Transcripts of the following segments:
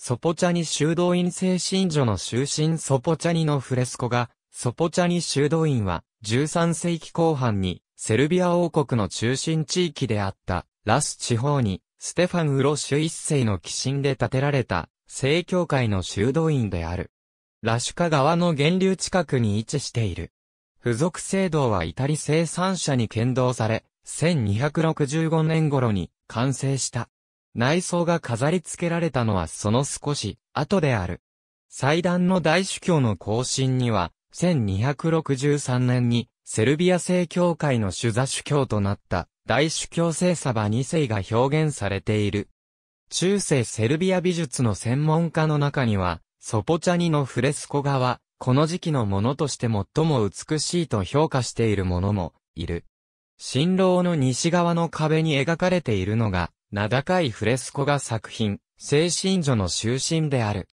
ソポチャニ修道院精神所の終身ソポチャニのフレスコ画、ソポチャニ修道院は、13世紀後半に、セルビア王国の中心地域であった、ラス地方に、ステファン・ウロシュ一世の寄進で建てられた、正教会の修道院である。ラシュカ川の源流近くに位置している。付属制度はイタリ生産者に剣道され、1265年頃に完成した。内装が飾り付けられたのはその少し後である。祭壇の大主教の更新には、1263年にセルビア正教会の主座主教となった大主教聖サバ2世が表現されている。中世セルビア美術の専門家の中には、ソポチャニのフレスコ画は、この時期のものとして最も美しいと評価しているものもいる。新郎の西側の壁に描かれているのが、名高いフレスコが作品、精神女の終身である。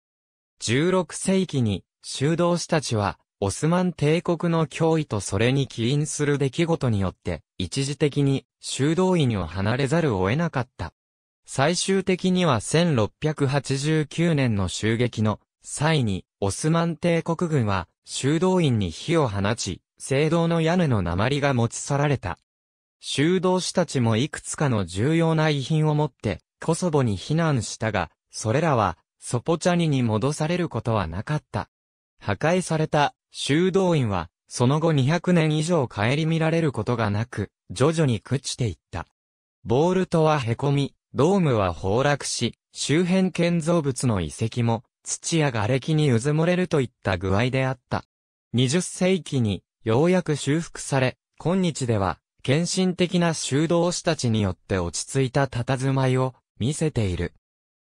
16世紀に、修道士たちは、オスマン帝国の脅威とそれに起因する出来事によって、一時的に修道院を離れざるを得なかった。最終的には1689年の襲撃の際に、オスマン帝国軍は修道院に火を放ち、聖堂の屋根の鉛が持ち去られた。修道士たちもいくつかの重要な遺品を持って、コソボに避難したが、それらは、ソポチャニに戻されることはなかった。破壊された修道院は、その後200年以上顧みられることがなく、徐々に朽ちていった。ボールトは凹み、ドームは崩落し、周辺建造物の遺跡も、土や瓦礫にうずもれるといった具合であった。20世紀に、ようやく修復され、今日では、献身的な修道士たちによって落ち着いた佇まいを見せている。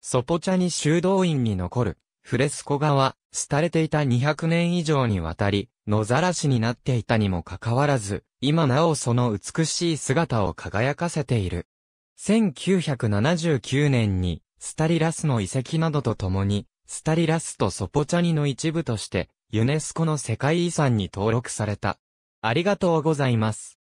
ソポチャに修道院に残るフレスコ画は、廃れていた200年以上にわたり、野ざらしになっていたにもかかわらず、今なおその美しい姿を輝かせている。1979年に、スタリラスの遺跡などとともに、スタリラスとソポチャニの一部として、ユネスコの世界遺産に登録された。ありがとうございます。